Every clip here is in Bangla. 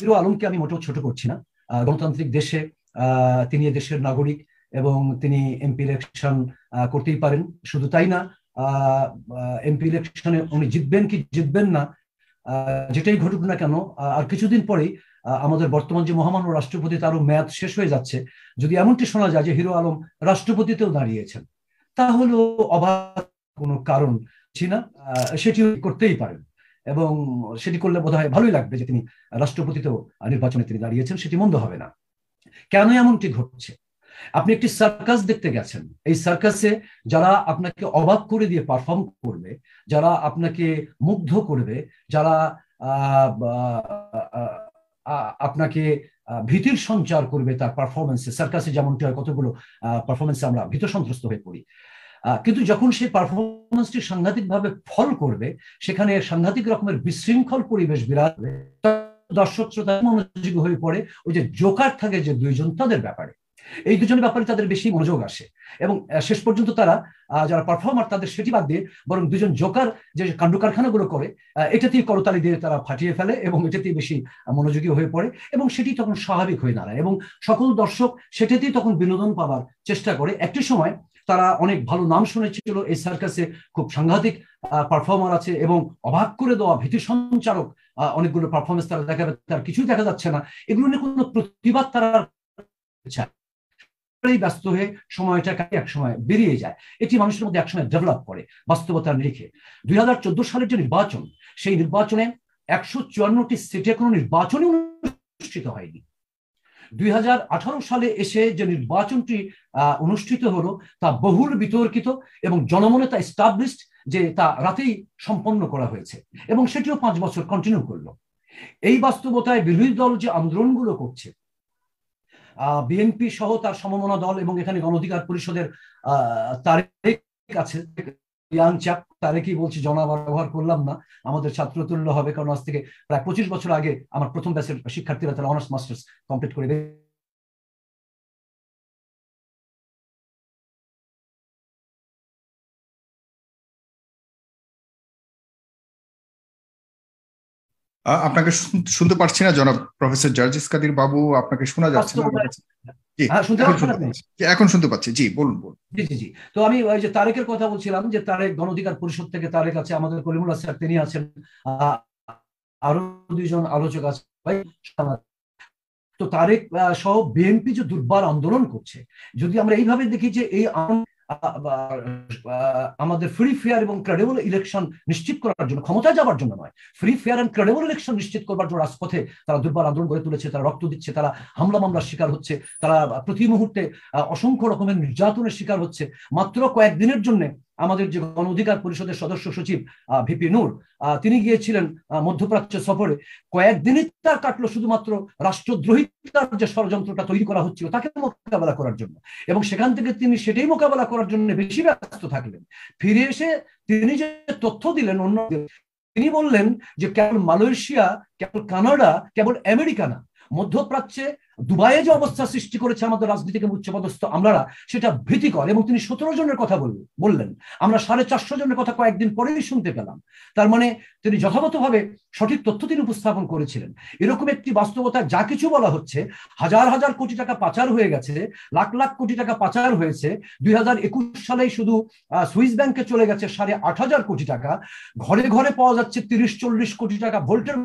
হিরো আলমকে আমি মোটেও ছোট করছি না গণতান্ত্রিক দেশে তিনি দেশের নাগরিক এবং তিনি এমপি ইলেকশন করতেই পারেন শুধু তাই না এমপি ইলেকশনে উনি জিতবেন কি জিতবেন না যেটাই ঘটুক না কেন আর কিছুদিন পরেই আমাদের বর্তমান যে মহামান্য রাষ্ট্রপতি তারও মেয়াদ শেষ হয়ে যাচ্ছে যদি এমনটি শোনা যায় যে হিরো আলম রাষ্ট্রপতিতেও দাঁড়িয়েছেন তাহলেও অবাক কোনো কারণ ছিল সেটিও করতেই পারেন এবং সেটি করলে বোধ হয় ভালোই লাগবে যে তিনি রাষ্ট্রপতিতেও নির্বাচনে তিনি দাঁড়িয়েছেন সেটি মন্দ হবে না কেন এমনটি ঘটছে আপনি একটি সার্কাস দেখতে গেছেন এই সার্কাসে যারা আপনাকে অবাক করে দিয়ে পারফর্ম করবে যারা আপনাকে মুগ্ধ করবে যারা আপনাকে ভীতির সঞ্চার করবে তার পারফরমেন্সে সার্কাসে যেমনটি হয় কতগুলো পারফরমেন্সে আমরা ভীত সন্ত্রস্ত হয়ে পড়ি কিন্তু যখন সেই পারফরমেন্সটি সাংঘাতিকভাবে ফল করবে সেখানে সাংঘাতিক রকমের বিশৃঙ্খল পরিবেশ বিরাজ দর্শক শ্রোতা মনোযোগ হয়ে পড়ে ওই যে জোকার থাকে যে দুইজন তাদের ব্যাপারে এই দুজনের ব্যাপারে তাদের বেশি মনোযোগ আসে এবং শেষ পর্যন্ত তারা যারা পারফর্মার তাদের সেটি বাদ দিয়ে বরং দুজন জোকার যে কাণ্ড কারখানাগুলো করে এটাতেই করতালি দিয়ে তারা ফাটিয়ে ফেলে এবং এটাতেই বেশি মনোযোগী হয়ে পড়ে এবং সেটি তখন স্বাভাবিক হয়ে দাঁড়ায় এবং সকল দর্শক সেটাতেই তখন বিনোদন পাওয়ার চেষ্টা করে একটি সময় তারা অনেক ভালো নাম শুনেছিল এই সার্কাসে খুব সাংঘাতিক পারফর্মার আছে এবং অবাক করে দেওয়া ভীতি সঞ্চারক অনেকগুলো পারফরমেন্স তারা দেখাবে তার কিছুই দেখা যাচ্ছে না এগুলো নিয়ে কোনো প্রতিবাদ তারা ব্যস্ত হয়ে সময়টা এক সময় বেরিয়ে যায় এটি মানুষের মধ্যে একসময় ডেভেলপ করে বাস্তবতার নিরিখে দুই হাজার চোদ্দ সালের যে নির্বাচন সেই নির্বাচনে একশো চুয়ান্নটি সিটে কোনো নির্বাচনই অনুষ্ঠিত হয়নি দুই সালে এসে যে নির্বাচনটি অনুষ্ঠিত হলো তা বহুল বিতর্কিত এবং জনমনে তা এস্টাবলিশড যে তা রাতেই সম্পন্ন করা হয়েছে এবং সেটিও পাঁচ বছর কন্টিনিউ করলো এই বাস্তবতায় বিরোধী দল যে আন্দোলনগুলো করছে বিএনপি সহ তার সমমনা দল এবং এখানে গণ অধিকার পরিষদের তারিখ আছে ইয়াং তারে কি বলছি জনা ব্যবহার করলাম না আমাদের ছাত্র তুল্য হবে কারণ আজ থেকে প্রায় পঁচিশ বছর আগে আমার প্রথম ব্যাচের শিক্ষার্থীরা তারা অনার্স মাস্টার্স কমপ্লিট করে আপনাকে শুনতে পারছি না জনাব প্রফেসর জার্জিস কাদির বাবু আপনাকে শোনা যাচ্ছে না হ্যাঁ, এখন শুনতে পাচ্ছি জি বলুন জি জি জি তো আমি ওই যে তারেকের কথা বলছিলাম যে তারেক পরিষদ থেকে তারেক আছে আমাদের কলিমুল্লাহ স্যার তিনি আছেন আরো দুইজন আলোচক আছে তো তারেক সহ বিএনপি যে দুর্বার আন্দোলন করছে যদি আমরা এইভাবে দেখি যে এই আমাদের ফ্রি ফেয়ার এবং ক্রেডেবল ইলেকশন নিশ্চিত করার জন্য ক্ষমতায় যাওয়ার জন্য নয় free fair and credible election নিশ্চিত করবার জন্য রাজপথে তারা দুর্বার আন্দোলন গড়ে তুলেছে তারা রক্ত দিচ্ছে তারা হামলা মামলার শিকার হচ্ছে তারা প্রতি মুহূর্তে অসংখ্য রকমের নির্যাতনের শিকার হচ্ছে মাত্র কয়েকদিনের জন্য আমাদের যে গণ অধিকার পরিষদের সদস্য সচিব ভিপি নূর তিনি গিয়েছিলেন মধ্যপ্রাচ্য সফরে কয়েকদিনই তার কাটলো শুধুমাত্র রাষ্ট্রদ্রোহিতার যে ষড়যন্ত্রটা তৈরি করা হচ্ছিল তাকে মোকাবেলা করার জন্য এবং সেখান থেকে তিনি সেটাই মোকাবেলা করার জন্য বেশি ব্যস্ত থাকলেন ফিরে এসে তিনি যে তথ্য দিলেন অন্য তিনি বললেন যে কেবল মালয়েশিয়া কেবল কানাডা কেবল আমেরিকা না মধ্যপ্রাচ্যে দুবাইয়ে যে অবস্থা সৃষ্টি করেছে আমাদের রাজনীতিকে উচ্চপদস্থ আমরা সেটা ভীতিকর এবং তিনি সতেরো জনের কথা বলবেন বললেন আমরা সাড়ে চারশো জনের কথা কয়েকদিন পরেই শুনতে পেলাম তার মানে তিনি যথাযথভাবে সঠিক তথ্য তিনি উপস্থাপন করেছিলেন এরকম একটি বাস্তবতা যা কিছু বলা হচ্ছে হাজার হাজার কোটি টাকা পাচার হয়ে গেছে লাখ লাখ কোটি টাকা পাচার হয়েছে দুই হাজার একুশ সালেই শুধু সুইস ব্যাংকে চলে গেছে সাড়ে আট হাজার কোটি টাকা ঘরে ঘরে পাওয়া যাচ্ছে তিরিশ চল্লিশ কোটি টাকা ভোল্টের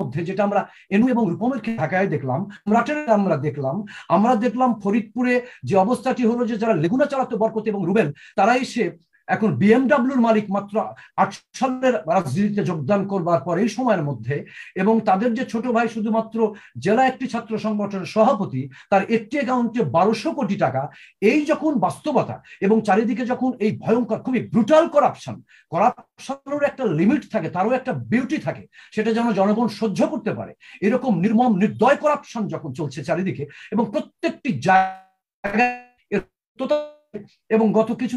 মধ্যে যেটা আমরা এনু এবং রূপমের ঢাকায় দেখলাম রাটের আমরা দেখলাম আমরা দেখলাম ফরিদপুরে যে অবস্থাটি হলো যে যারা লেগুনা চালাতো বরকত এবং রুবেল তারা এসে এখন বিএমডাব্লিউর মালিক মাত্র আট সালের রাজনীতিতে যোগদান করবার পর এই সময়ের মধ্যে এবং তাদের যে ছোট ভাই শুধুমাত্র জেলা একটি ছাত্র সংগঠনের সভাপতি তার একটি অ্যাকাউন্টে বারোশো কোটি টাকা এই যখন বাস্তবতা এবং চারিদিকে যখন এই ভয়ঙ্কর খুবই ব্রুটাল করাপশন করাপশনের একটা লিমিট থাকে তারও একটা বিউটি থাকে সেটা যেন জনগণ সহ্য করতে পারে এরকম নির্মম নির্দয় করাপশন যখন চলছে চারিদিকে এবং প্রত্যেকটি জায়গায় এবং গত কিছু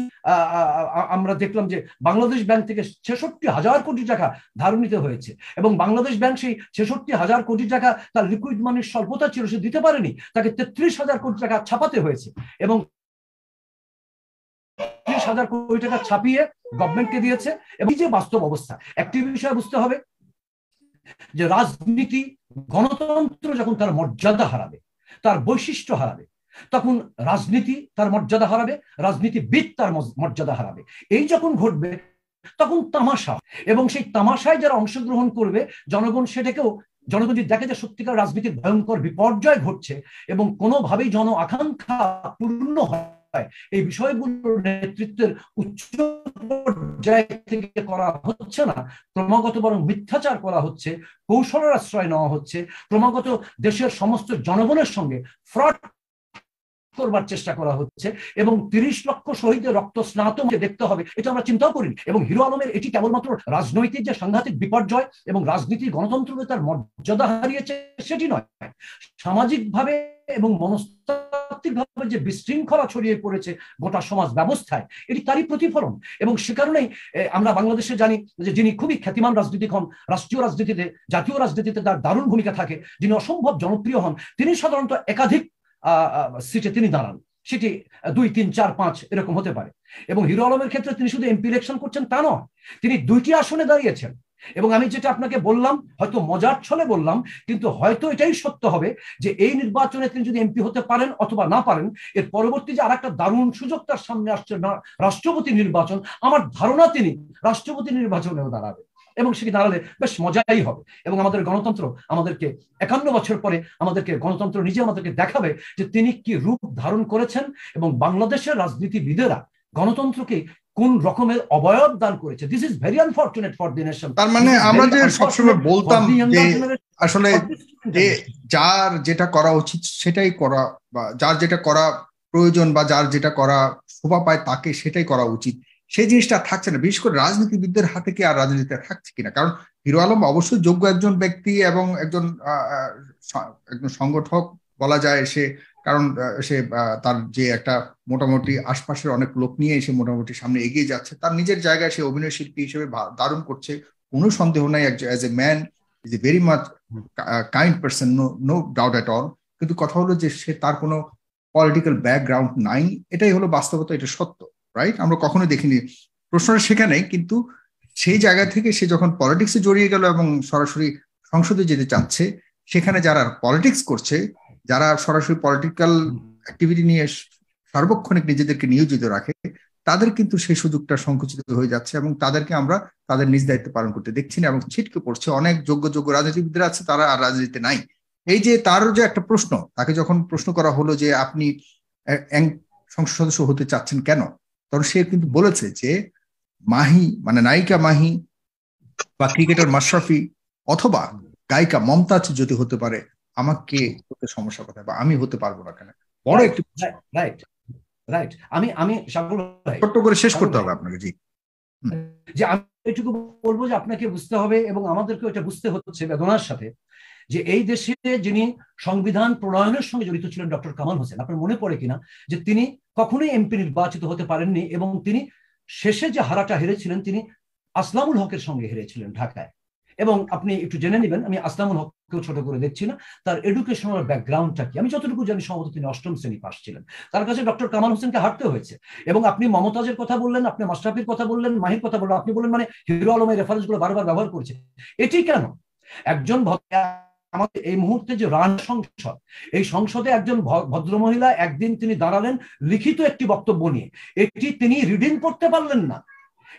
আমরা দেখলাম যে বাংলাদেশ ব্যাংক থেকে ছেষট্টি হাজার কোটি টাকা ধার নিতে হয়েছে এবং বাংলাদেশ ব্যাংক সেই ছেষট্টি হাজার কোটি টাকা তার লিকুইড মানির স্বল্পতা ছিল সে দিতে পারেনি তাকে তেত্রিশ হাজার কোটি টাকা ছাপাতে হয়েছে এবং ত্রিশ হাজার কোটি টাকা ছাপিয়ে গভর্নমেন্টকে দিয়েছে এবং যে বাস্তব অবস্থা একটি বিষয় বুঝতে হবে যে রাজনীতি গণতন্ত্র যখন তার মর্যাদা হারাবে তার বৈশিষ্ট্য হারাবে তখন রাজনীতি তার মর্যাদা হারাবে রাজনীতিবিদ তার মর্যাদা হারাবে এই যখন ঘটবে তখন তামাশা এবং সেই তামাশায় যারা অংশগ্রহণ করবে জনগণ সেটাকেও জনগণ যদি দেখে যে সত্যিকার রাজনীতির ভয়ঙ্কর বিপর্যয় ঘটছে এবং কোনোভাবেই জন আকাঙ্ক্ষা পূর্ণ হয় এই বিষয়গুলোর নেতৃত্বের উচ্চ পর্যায় থেকে করা হচ্ছে না ক্রমাগত বরং মিথ্যাচার করা হচ্ছে কৌশলের আশ্রয় নেওয়া হচ্ছে ক্রমাগত দেশের সমস্ত জনগণের সঙ্গে ফ্রড করবার চেষ্টা করা হচ্ছে এবং তিরিশ লক্ষ শহীদের রক্ত স্নাত দেখতে হবে এটা আমরা চিন্তাও করিনি এবং হিরো আলমের এটি কেবলমাত্র রাজনৈতিক যে সাংঘাতিক বিপর্যয় এবং রাজনীতির গণতন্ত্র তার মর্যাদা হারিয়েছে সেটি নয় সামাজিকভাবে এবং মনস্তাত্ত্বিকভাবে যে বিশৃঙ্খলা ছড়িয়ে পড়েছে গোটা সমাজ ব্যবস্থায় এটি তারই প্রতিফলন এবং সে কারণেই আমরা বাংলাদেশে জানি যে যিনি খুবই খ্যাতিমান রাজনীতিক হন রাষ্ট্রীয় রাজনীতিতে জাতীয় রাজনীতিতে তার দারুণ ভূমিকা থাকে যিনি অসম্ভব জনপ্রিয় হন তিনি সাধারণত একাধিক সিটে তিনি দাঁড়ান সেটি দুই তিন চার পাঁচ এরকম হতে পারে এবং হিরো আলমের ক্ষেত্রে তিনি শুধু এমপি ইলেকশন করছেন তা নয় তিনি দুইটি আসনে দাঁড়িয়েছেন এবং আমি যেটা আপনাকে বললাম হয়তো মজার ছলে বললাম কিন্তু হয়তো এটাই সত্য হবে যে এই নির্বাচনে তিনি যদি এমপি হতে পারেন অথবা না পারেন এর পরবর্তী যে আর একটা দারুণ সুযোগ তার সামনে আসছে রাষ্ট্রপতি নির্বাচন আমার ধারণা তিনি রাষ্ট্রপতি নির্বাচনেও দাঁড়াবেন এবং সেটি দাঁড়ালে বেশ মজাই হবে এবং আমাদের গণতন্ত্র আমাদেরকে একান্ন বছর পরে আমাদেরকে গণতন্ত্র নিজে আমাদেরকে দেখাবে যে তিনি কি রূপ ধারণ করেছেন এবং বাংলাদেশের রাজনীতিবিদেরা গণতন্ত্রকে কোন রকমের অবয়ব দান করেছে this is very unfortunate for the nation তার মানে আমরা যে সবসময় বলতাম আসলে যে যার যেটা করা উচিত সেটাই করা বা যার যেটা করা প্রয়োজন বা যার যেটা করা শোভা পায় তাকে সেটাই করা উচিত সেই জিনিসটা থাকছে না বিশেষ করে রাজনীতিবিদদের হাতে কি আর রাজনীতিতে থাকছে কিনা কারণ হিরো আলম অবশ্যই যোগ্য একজন ব্যক্তি এবং একজন একজন সংগঠক বলা যায় সে কারণ সে তার যে একটা মোটামুটি আশপাশের অনেক লোক নিয়ে এসে মোটামুটি সামনে এগিয়ে যাচ্ছে তার নিজের জায়গায় সে অভিনয় শিল্পী হিসেবে দারুণ করছে কোনো সন্দেহ নাই as a man is a very much kind person no no doubt at all কিন্তু কথা হলো যে সে তার কোনো পলিটিক্যাল ব্যাকগ্রাউন্ড নাই এটাই হলো বাস্তবতা এটা সত্য রাইট আমরা কখনো দেখিনি প্রশ্নটা সেখানে কিন্তু সেই জায়গা থেকে সে যখন পলিটিক্সে জড়িয়ে গেল এবং সরাসরি সংসদে যেতে চাচ্ছে সেখানে যারা পলিটিক্স করছে যারা সরাসরি পলিটিক্যাল অ্যাক্টিভিটি নিয়ে সার্বক্ষণিক নিজেদেরকে নিয়োজিত রাখে তাদের কিন্তু সেই সুযোগটা সংকুচিত হয়ে যাচ্ছে এবং তাদেরকে আমরা তাদের নিজ দায়িত্ব পালন করতে দেখছি না এবং ছিটকে পড়ছে অনেক যোগ্য যোগ্য রাজনীতিবিদরা আছে তারা আর রাজনীতিতে নাই এই যে তারও যে একটা প্রশ্ন তাকে যখন প্রশ্ন করা হলো যে আপনি সংসদ সদস্য হতে চাচ্ছেন কেন কারণ সে কিন্তু বলেছে যে মাহি মানে নায়িকা মাহি বা ক্রিকেটার মাশরাফি অথবা গায়িকা মমতাজ যদি হতে পারে আমাকে হতে সমস্যা কথা বা আমি হতে পারবো না কেন বড় একটি রাইট রাইট আমি আমি ছোট্ট করে শেষ করতে হবে আপনাকে জি যে আমি এটুকু বলবো যে আপনাকে বুঝতে হবে এবং আমাদেরকে এটা বুঝতে হচ্ছে বেদনার সাথে যে এই দেশে যিনি সংবিধান প্রণয়নের সঙ্গে জড়িত ছিলেন ডক্টর কামাল হোসেন আপনার মনে পড়ে কিনা যে তিনি কখনোই এমপি নির্বাচিত হতে পারেননি এবং তিনি শেষে যে হারাটা হেরেছিলেন তিনি আসলামুল হকের সঙ্গে হেরেছিলেন ঢাকায় এবং আপনি একটু জেনে নেবেন আমি আসলামুল হক কেউ ছোট করে দেখছি না তার এডুকেশনাল ব্যাকগ্রাউন্ডটা কি আমি যতটুকু জানি সম্ভবত তিনি অষ্টম শ্রেণী পাশ ছিলেন তার কাছে ডক্টর কামাল হোসেনকে হাঁটতে হয়েছে এবং আপনি মমতাজের কথা বললেন আপনি মাস্টাফির কথা বললেন মাহির কথা বললেন আপনি বললেন মানে হিরো আলমের রেফারেন্স গুলো বারবার ব্যবহার করছে এটি কেন একজন আমাদের এই মুহূর্তে যে রান সংসদ এই সংসদে একজন ভদ্রমহিলা একদিন তিনি দাঁড়ালেন লিখিত একটি বক্তব্য নিয়ে এটি তিনি রিডিং করতে পারলেন না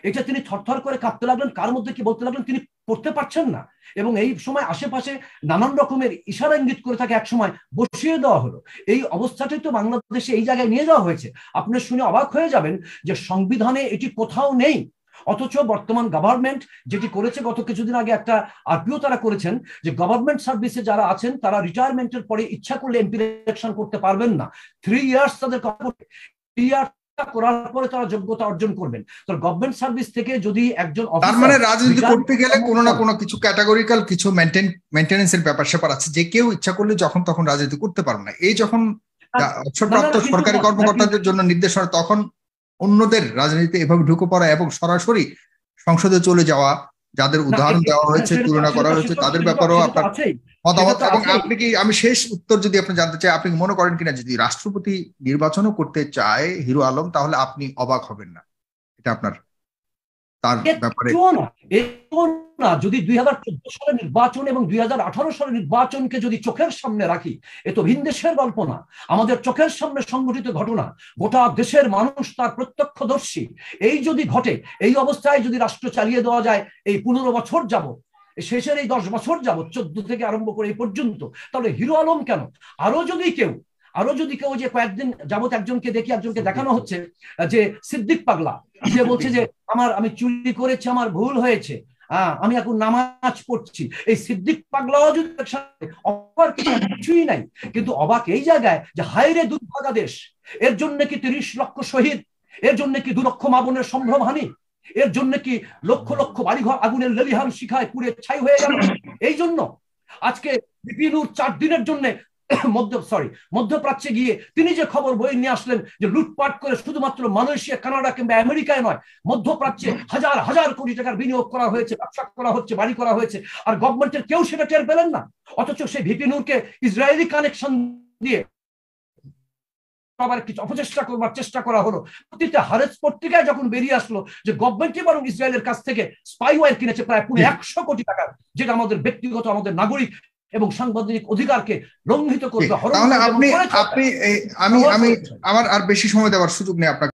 এটা তিনি থরথর করে কাঁপতে লাগলেন কার মধ্যে কি বলতে লাগলেন তিনি পড়তে পারছেন না এবং এই সময় আশেপাশে নানান রকমের ইশারা ইঙ্গিত করে এক একসময় বসিয়ে দেওয়া হলো এই অবস্থাটাই তো বাংলাদেশে এই জায়গায় নিয়ে যাওয়া হয়েছে আপনি শুনে অবাক হয়ে যাবেন যে সংবিধানে এটি কোথাও নেই অথচ বর্তমান গভর্নমেন্ট যেটি করেছে গত কিছুদিন আগে একটা আরপিও তারা করেছেন যে গভর্নমেন্ট সার্ভিসে যারা আছেন তারা রিটায়ারমেন্টের পরে ইচ্ছা করলে এমপি ইলেকশন করতে পারবেন না থ্রি ইয়ার্স তাদের ইয়ার্স করার পরে তারা যোগ্যতা অর্জন করবেন তো গভর্নমেন্ট সার্ভিস থেকে যদি একজন তার মানে রাজনীতি করতে গেলে কোনো না হ্যাঁ। কোনো কিছু ক্যাটাগরিক্যাল কিছু মেনটেন মেনটেন্যান্সের ব্যাপার সেপার আছে যে কেউ ইচ্ছা করলে যখন তখন রাজনীতি করতে পারবে না এই যখন অবসরপ্রাপ্ত সরকারি কর্মকর্তাদের জন্য নির্দেশনা তখন অন্যদের রাজনীতিতে এভাবে ঢুকে পড়া এবং সরাসরি সংসদে চলে যাওয়া যাদের উদাহরণ দেওয়া হয়েছে তুলনা করা হয়েছে তাদের ব্যাপারেও আপনার মতামত এবং আপনি কি আমি শেষ উত্তর যদি আপনি জানতে চাই আপনি মনে করেন কিনা যদি রাষ্ট্রপতি নির্বাচনও করতে চায় হিরো আলম তাহলে আপনি অবাক হবেন না এটা আপনার তার ব্যাপারে না যদি দুই হাজার চোদ্দ সালের নির্বাচন এবং দুই হাজার আঠারো নির্বাচনকে যদি চোখের সামনে রাখি এ তো ভিন দেশের গল্প না আমাদের চোখের সামনে সংঘটিত ঘটনা গোটা দেশের মানুষ তার প্রত্যক্ষদর্শী এই যদি ঘটে এই অবস্থায় যদি রাষ্ট্র চালিয়ে দেওয়া যায় এই পনেরো বছর যাবত শেষের এই দশ বছর যাবৎ চোদ্দ থেকে আরম্ভ করে এই পর্যন্ত তাহলে হিরো আলম কেন আরো যদি কেউ আরো যদি কেউ যে কয়েকদিন যাবৎ একজনকে দেখি একজনকে দেখানো হচ্ছে যে সিদ্দিক পাগলা সে বলছে যে আমার আমি চুরি করেছি আমার ভুল হয়েছে আমি এখন নামাজ পড়ছি এই সিদ্দিক পাগলাও যদি অবার কিছুই নাই কিন্তু অবাক এই জায়গায় যে হাইরে দুর্ভাগা দেশ এর জন্য কি তিরিশ লক্ষ শহীদ এর জন্য কি দু লক্ষ মাবনের সম্ভ্রম হানি এর জন্য কি লক্ষ লক্ষ বাড়িঘর আগুনের লেলিহান শিখায় পুড়ে ছাই হয়ে গেল এই জন্য আজকে বিপিনুর চার দিনের জন্য মধ্য সরি মধ্যপ্রাচ্যে গিয়ে তিনি যে খবর বই নিয়ে আসলেন যে লুটপাট করে শুধুমাত্র মালয়েশিয়া কানাডা কিংবা আমেরিকায় নয় মধ্যপ্রাচ্যে হাজার হাজার কোটি টাকার বিনিয়োগ করা হয়েছে ব্যবসা করা হচ্ছে বাড়ি করা হয়েছে আর গভর্নমেন্টের কেউ সেটা টের পেলেন না অথচ সেই ভিপিনুরকে ইসরায়েলি কানেকশন দিয়ে আবার কিছু অপচেষ্টা করবার চেষ্টা করা হলো প্রতিটা হারেজ পত্রিকায় যখন বেরিয়ে আসলো যে গভর্নমেন্ট বরং ইসরায়েলের কাছ থেকে ওয়ার কিনেছে প্রায় পুরো একশো কোটি টাকার যেটা আমাদের ব্যক্তিগত আমাদের নাগরিক এবং সাংবাদিক অধিকারকে লঙ্ঘিত করবে আপনি আপনি আমি আমি আমার আর বেশি সময় দেওয়ার সুযোগ নেই আপনাকে